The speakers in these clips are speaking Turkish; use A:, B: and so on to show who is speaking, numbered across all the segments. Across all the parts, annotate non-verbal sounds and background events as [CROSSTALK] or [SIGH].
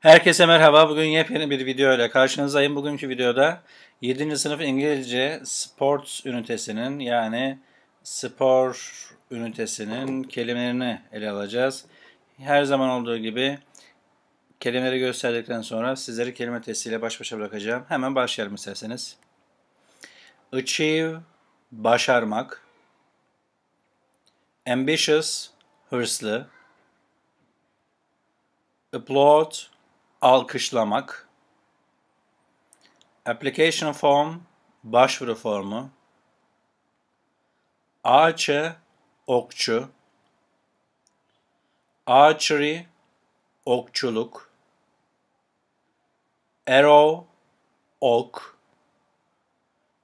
A: Herkese merhaba. Bugün yepyeni bir video ile karşınızdayım. Bugünkü videoda 7. sınıf İngilizce Sports ünitesinin yani spor ünitesinin kelimelerini ele alacağız. Her zaman olduğu gibi kelimeleri gösterdikten sonra sizleri kelime testiyle baş başa bırakacağım. Hemen başlayalım isterseniz. Achieve başarmak. Ambitious hırslı. Applaud alkışlamak, application form, başvuru formu, Archer, okçu, archery, okçuluk, arrow, ok,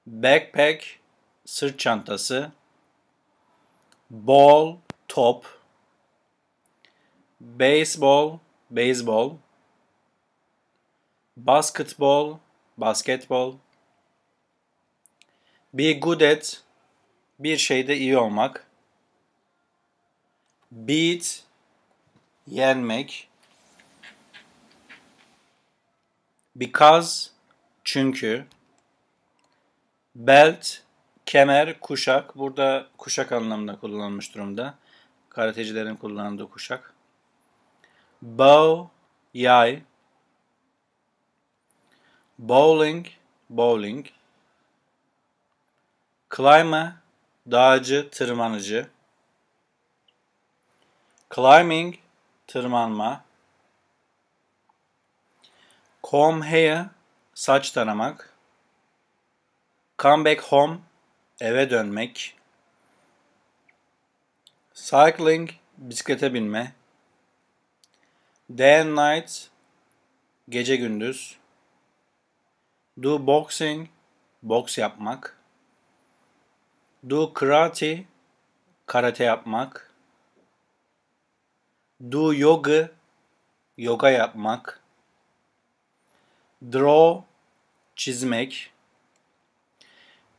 A: backpack, sırt çantası, ball, top, baseball, baseball basketball, basketbol. Be good at, bir şeyde iyi olmak. Beat, yenmek. Because, çünkü. Belt, kemer, kuşak. Burada kuşak anlamında kullanılmış durumda. Karatecilerin kullandığı kuşak. Bow, yay. Bowling, bowling. Climber, dağcı, tırmanıcı. Climbing, tırmanma. Comb hair, saç taramak. Come back home, eve dönmek. Cycling, bisiklete binme. Day and night, gece gündüz. Do boxing, boks yapmak. Do karate, karate yapmak. Do yoga, yoga yapmak. Draw, çizmek.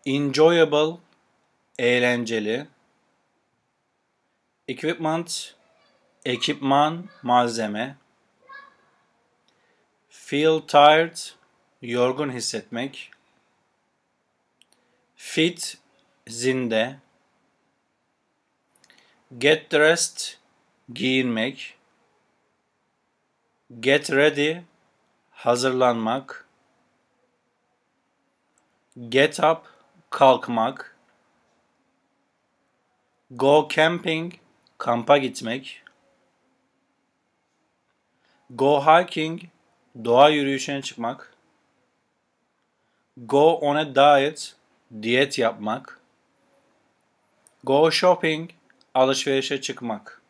A: Enjoyable, eğlenceli. Equipment, ekipman, malzeme. Feel tired, yorgun hissetmek, fit, zinde, get dressed, giyinmek, get ready, hazırlanmak, get up, kalkmak, go camping, kampa gitmek, go hiking, doğa yürüyüşüne çıkmak, Go on a diet, diyet yapmak. Go shopping, alışverişe çıkmak.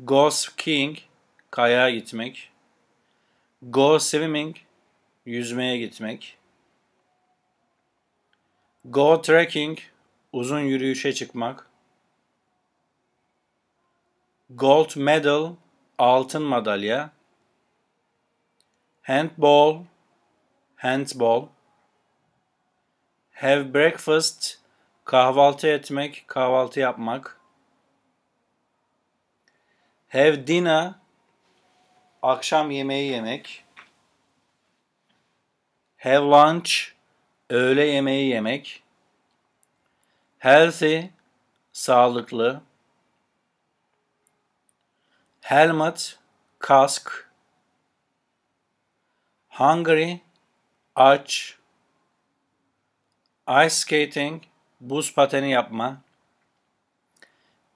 A: Go skiing, kayaya gitmek. Go swimming, yüzmeye gitmek. Go trekking, uzun yürüyüşe çıkmak. Gold medal, altın madalya. Handball, handball, have breakfast, kahvaltı etmek, kahvaltı yapmak, have dinner, akşam yemeği yemek, have lunch, öğle yemeği yemek, healthy, sağlıklı, helmet, kask, hungry, aç, ice skating, buz pateni yapma,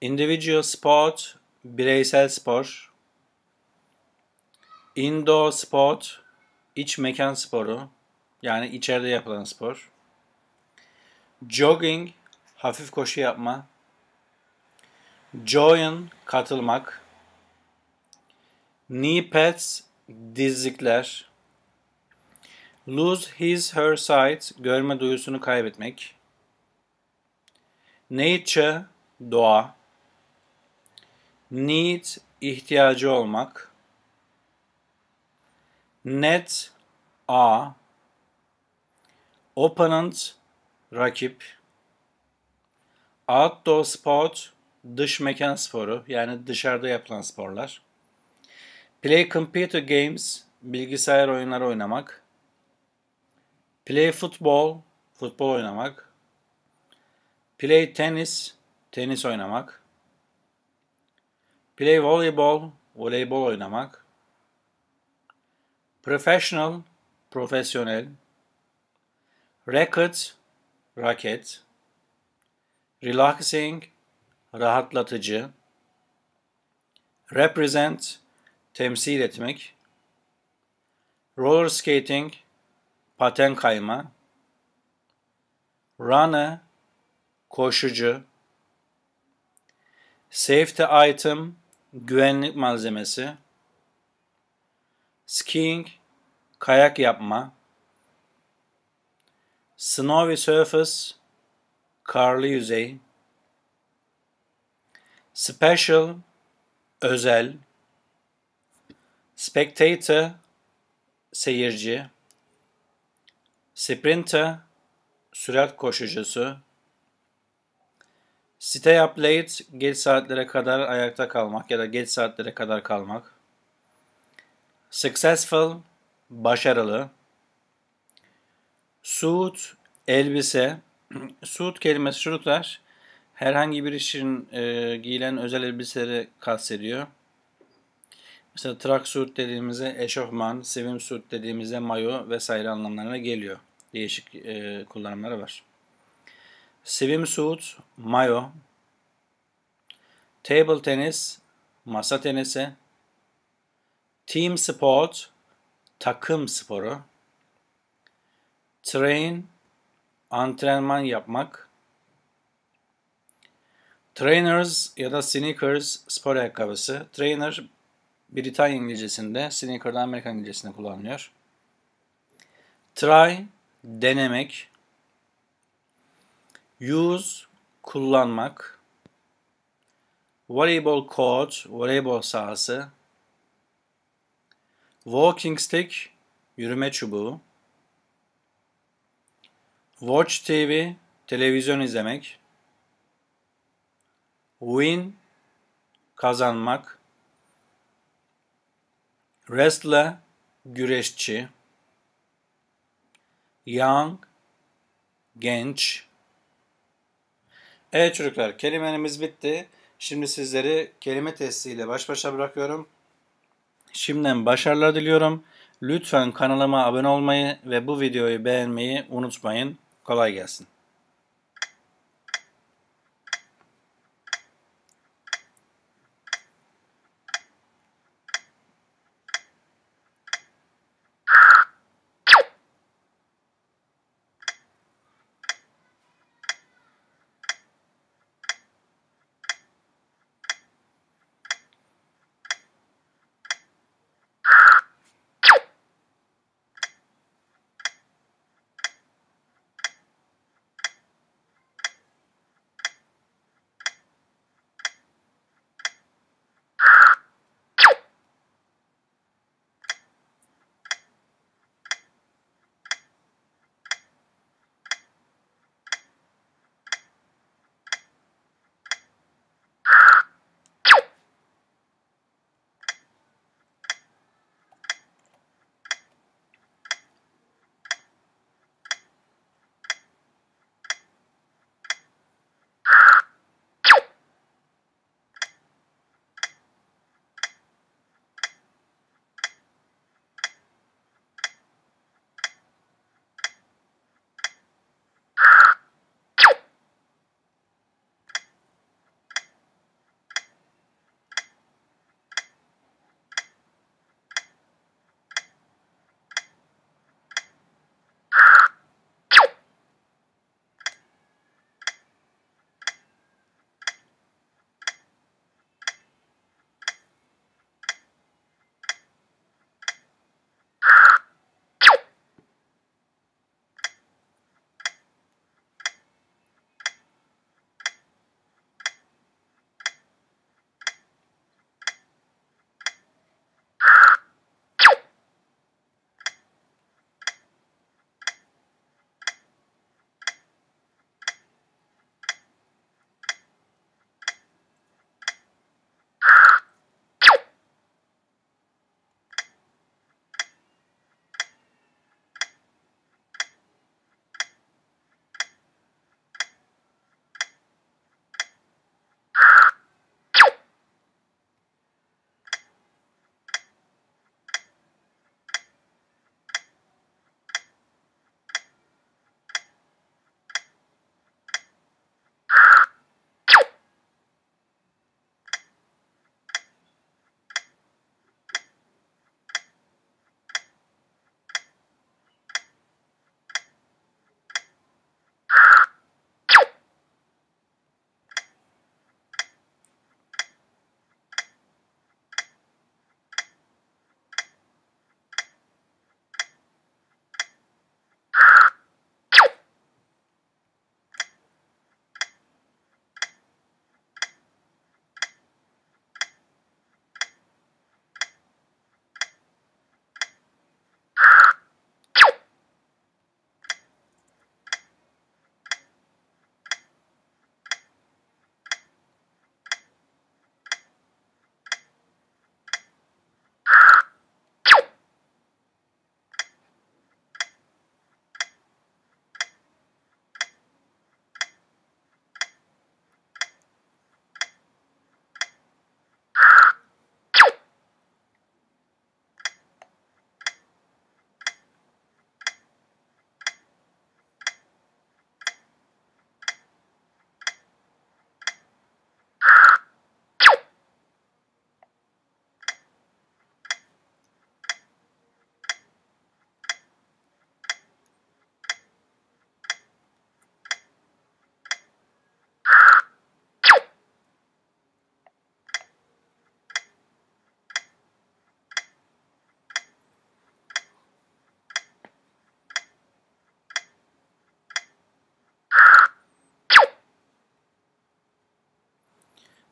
A: individual sport, bireysel spor, indoor sport, iç mekan sporu, yani içeride yapılan spor, jogging, hafif koşu yapma, join, katılmak, knee pads, dizlikler, Lose his her sight, görme duyusunu kaybetmek. Nature, doğa. Need, ihtiyacı olmak. Net, a. Opponent, rakip. Outdoor sport, dış mekan sporu yani dışarıda yapılan sporlar. Play computer games, bilgisayar oyunları oynamak. Play football, futbol oynamak. Play tennis, tenis oynamak. Play voleybol, voleybol oynamak. Professional, profesyonel. Racket, raket. Relaxing, rahatlatıcı. Represent, temsil etmek. Roller skating, paten kayma, runner, koşucu, safety item, güvenlik malzemesi, skiing, kayak yapma, snowy surface, karlı yüzey, special, özel, spectator, seyirci, Sprinter, sürat koşucusu, stay up late, geç saatlere kadar ayakta kalmak ya da geç saatlere kadar kalmak, successful, başarılı, suit, elbise, [CLEARS THROAT] suit kelimesi çocuklar herhangi bir işin e, giyilen özel elbiseleri kastediyor. Mesela track suit dediğimizde eşofman, swim suit dediğimizde mayo vesaire anlamlarına geliyor değişik e, kullanımları var. Swim suit, mayo, table tennis, masa tenisi, team sport, takım sporu, train, antrenman yapmak, trainers ya da sneakers spor ayakkabısı. Trainer Britanya İngilizcesinde, sneaker'da Amerikan İngilizcesinde kullanılıyor. Try, denemek, use kullanmak, volleyball court voleybol sahası, walking stick yürüme çubuğu, watch TV televizyon izlemek, win kazanmak, wrestler güreşçi young, genç. Evet çocuklar kelimelerimiz bitti. Şimdi sizleri kelime testiyle baş başa bırakıyorum. Şimdiden başarılar diliyorum. Lütfen kanalıma abone olmayı ve bu videoyu beğenmeyi unutmayın. Kolay gelsin.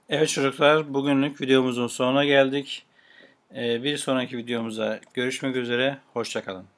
A: Evet çocuklar bugünlük videomuzun sonuna geldik. Ee, bir sonraki videomuza görüşmek üzere. Hoşçakalın.